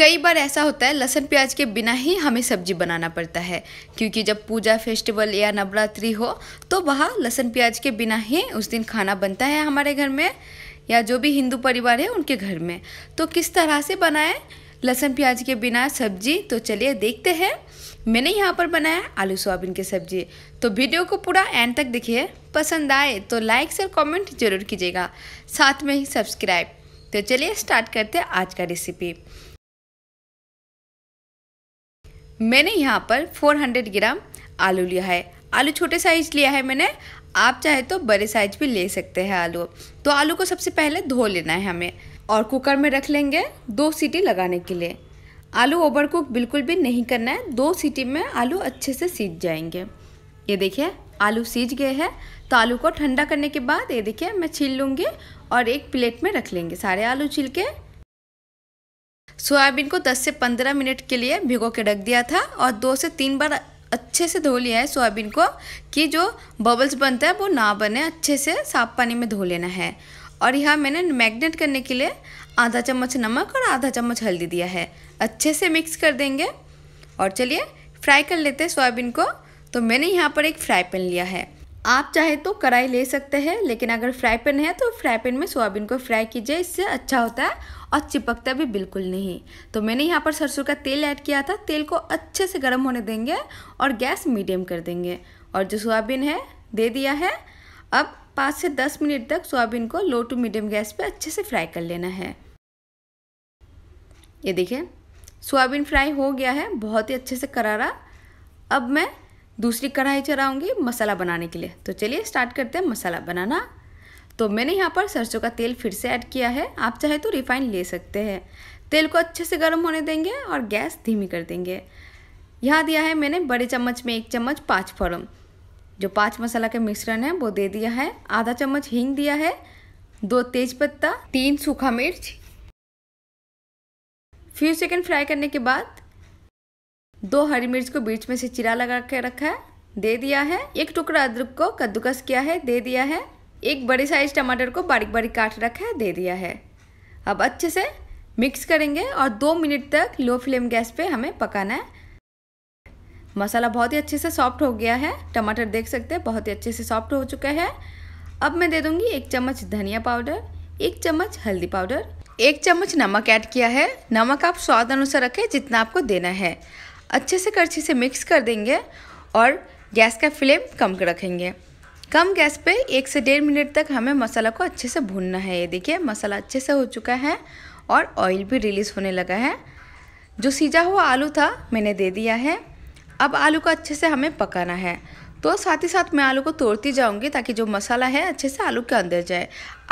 कई बार ऐसा होता है लहसुन प्याज के बिना ही हमें सब्जी बनाना पड़ता है क्योंकि जब पूजा फेस्टिवल या नवरात्रि हो तो वह लहसुन प्याज के बिना ही उस दिन खाना बनता है हमारे घर में या जो भी हिंदू परिवार है उनके घर में तो किस तरह से बनाएं लहसुन प्याज के बिना सब्जी तो चलिए देखते हैं मैंने यहाँ पर बनाया आलू सोयाबीन की सब्जी तो वीडियो को पूरा एंड तक देखिए पसंद आए तो लाइक्स और कमेंट जरूर कीजिएगा साथ में ही सब्सक्राइब तो चलिए स्टार्ट करते हैं आज का रेसिपी मैंने यहाँ पर 400 ग्राम आलू लिया है आलू छोटे साइज लिया है मैंने आप चाहे तो बड़े साइज भी ले सकते हैं आलू तो आलू को सबसे पहले धो लेना है हमें और कुकर में रख लेंगे दो सीटी लगाने के लिए आलू ओवर कुक बिल्कुल भी नहीं करना है दो सीटी में आलू अच्छे से सीज जाएंगे ये देखिए आलू सीज गए हैं तो आलू को ठंडा करने के बाद ये देखिए मैं छील लूँगी और एक प्लेट में रख लेंगे सारे आलू छील के सोयाबीन को 10 से 15 मिनट के लिए भिगो के रख दिया था और दो से तीन बार अच्छे से धो लिया है सोयाबीन को कि जो बबल्स बनता है वो ना बने अच्छे से साफ पानी में धो लेना है और यहाँ मैंने मैग्नेट करने के लिए आधा चम्मच नमक और आधा चम्मच हल्दी दिया है अच्छे से मिक्स कर देंगे और चलिए फ्राई कर लेते हैं सोयाबीन को तो मैंने यहाँ पर एक फ्राई पैन लिया है आप चाहे तो कढ़ाई ले सकते हैं लेकिन अगर फ्राई पैन है तो फ्राई पैन में सोयाबीन को फ्राई कीजिए इससे अच्छा होता है और चिपकता भी बिल्कुल नहीं तो मैंने यहाँ पर सरसों का तेल ऐड किया था तेल को अच्छे से गर्म होने देंगे और गैस मीडियम कर देंगे और जो सोयाबीन है दे दिया है अब पाँच से दस मिनट तक सोयाबीन को लो टू मीडियम गैस पर अच्छे से फ्राई कर लेना है ये देखिए सोयाबीन फ्राई हो गया है बहुत ही अच्छे से करारा अब मैं दूसरी कढ़ाई चढ़ाऊँगी मसाला बनाने के लिए तो चलिए स्टार्ट करते हैं मसाला बनाना तो मैंने यहाँ पर सरसों का तेल फिर से ऐड किया है आप चाहे तो रिफाइन ले सकते हैं तेल को अच्छे से गर्म होने देंगे और गैस धीमी कर देंगे यहाँ दिया है मैंने बड़े चम्मच में एक चम्मच पाँच फोरम जो पाँच मसाला के मिश्रण है वो दे दिया है आधा चम्मच हींग दिया है दो तेज पत्ता तीन सूखा मिर्च फ्यू सेकेंड फ्राई करने के बाद दो हरी मिर्च को बीच में से चिरा लगा के रखा है दे दिया है एक टुकड़ा अदरक को कद्दूकस किया है दे दिया है एक बड़े साइज टमाटर को बारीक बारीक काट रखा है दे दिया है अब अच्छे से मिक्स करेंगे और दो मिनट तक लो फ्लेम गैस पे हमें पकाना है मसाला बहुत ही अच्छे से सॉफ्ट हो गया है टमाटर देख सकते हैं बहुत ही अच्छे से सॉफ्ट हो चुका है अब मैं दे दूंगी एक चम्मच धनिया पाउडर एक चम्मच हल्दी पाउडर एक चम्मच नमक ऐड किया है नमक आप स्वाद अनुसार रखें जितना आपको देना है अच्छे से करछी से मिक्स कर देंगे और गैस का फ्लेम कम रखेंगे कम गैस पे एक से डेढ़ मिनट तक हमें मसाला को अच्छे से भूनना है ये देखिए मसाला अच्छे से हो चुका है और ऑयल भी रिलीज़ होने लगा है जो सीजा हुआ आलू था मैंने दे दिया है अब आलू को अच्छे से हमें पकाना है तो साथ ही साथ मैं आलू को तोड़ती जाऊंगी ताकि जो मसाला है अच्छे से आलू के अंदर जाए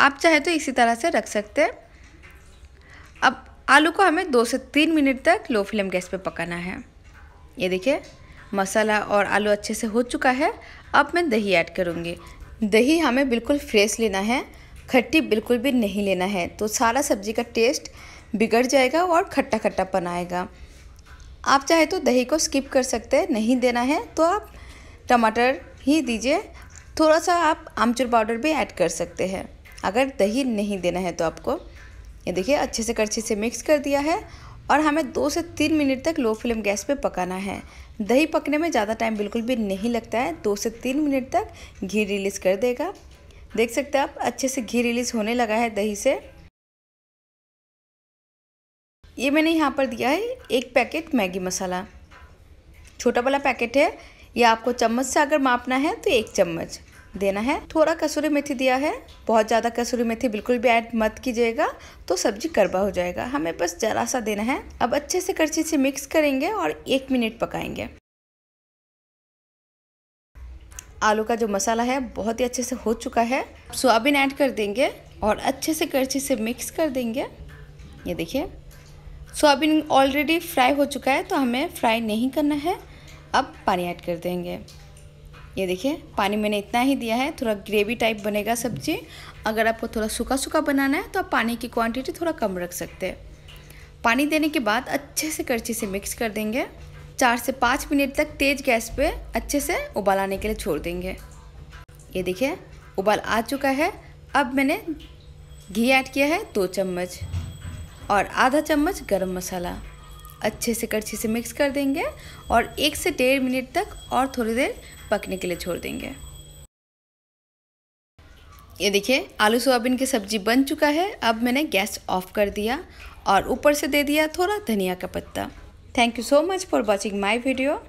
आप चाहे तो इसी तरह से रख सकते हैं अब आलू को हमें दो से तीन मिनट तक लो फ्लेम गैस पे पकाना है ये देखिए मसाला और आलू अच्छे से हो चुका है अब मैं दही ऐड करूँगी दही हमें बिल्कुल फ्रेश लेना है खट्टी बिल्कुल भी नहीं लेना है तो सारा सब्ज़ी का टेस्ट बिगड़ जाएगा और खट्टा खट्टापन आएगा आप चाहे तो दही को स्किप कर सकते हैं नहीं देना है तो आप टमाटर ही दीजिए थोड़ा सा आप आमचूर पाउडर भी ऐड कर सकते हैं अगर दही नहीं देना है तो आपको ये देखिए अच्छे से करछे से मिक्स कर दिया है और हमें दो से तीन मिनट तक लो फ्लेम गैस पे पकाना है दही पकने में ज़्यादा टाइम बिल्कुल भी नहीं लगता है दो से तीन मिनट तक घी रिलीज़ कर देगा देख सकते हैं आप अच्छे से घी रिलीज़ होने लगा है दही से ये मैंने यहाँ पर दिया है एक पैकेट मैगी मसाला छोटा वाला पैकेट है या आपको चम्मच से अगर मापना है तो एक चम्मच देना है थोड़ा कसूरी मेथी दिया है बहुत ज़्यादा कसूरी मेथी बिल्कुल भी ऐड मत कीजिएगा तो सब्जी गड़बा हो जाएगा हमें बस जरा सा देना है अब अच्छे से करछी से मिक्स करेंगे और एक मिनट पकाएंगे आलू का जो मसाला है बहुत ही अच्छे से हो चुका है सोयाबीन ऐड कर देंगे और अच्छे से करछी से मिक्स कर देंगे ये देखिए सोयाबीन ऑलरेडी फ्राई हो चुका है तो हमें फ्राई नहीं करना है अब पानी ऐड कर देंगे ये देखिए पानी मैंने इतना ही दिया है थोड़ा ग्रेवी टाइप बनेगा सब्जी अगर आपको थोड़ा सूखा सूखा बनाना है तो आप पानी की क्वांटिटी थोड़ा कम रख सकते हैं पानी देने के बाद अच्छे से करछी से मिक्स कर देंगे चार से पाँच मिनट तक तेज़ गैस पे अच्छे से उबाल आने के लिए छोड़ देंगे ये देखिए उबाल आ चुका है अब मैंने घी ऐड किया है दो चम्मच और आधा चम्मच गर्म मसाला अच्छे से करछी से मिक्स कर देंगे और एक से डेढ़ मिनट तक और थोड़ी देर पकने के लिए छोड़ देंगे ये देखिए आलू सोयाबीन की सब्ज़ी बन चुका है अब मैंने गैस ऑफ कर दिया और ऊपर से दे दिया थोड़ा धनिया का पत्ता thank you so much for watching my video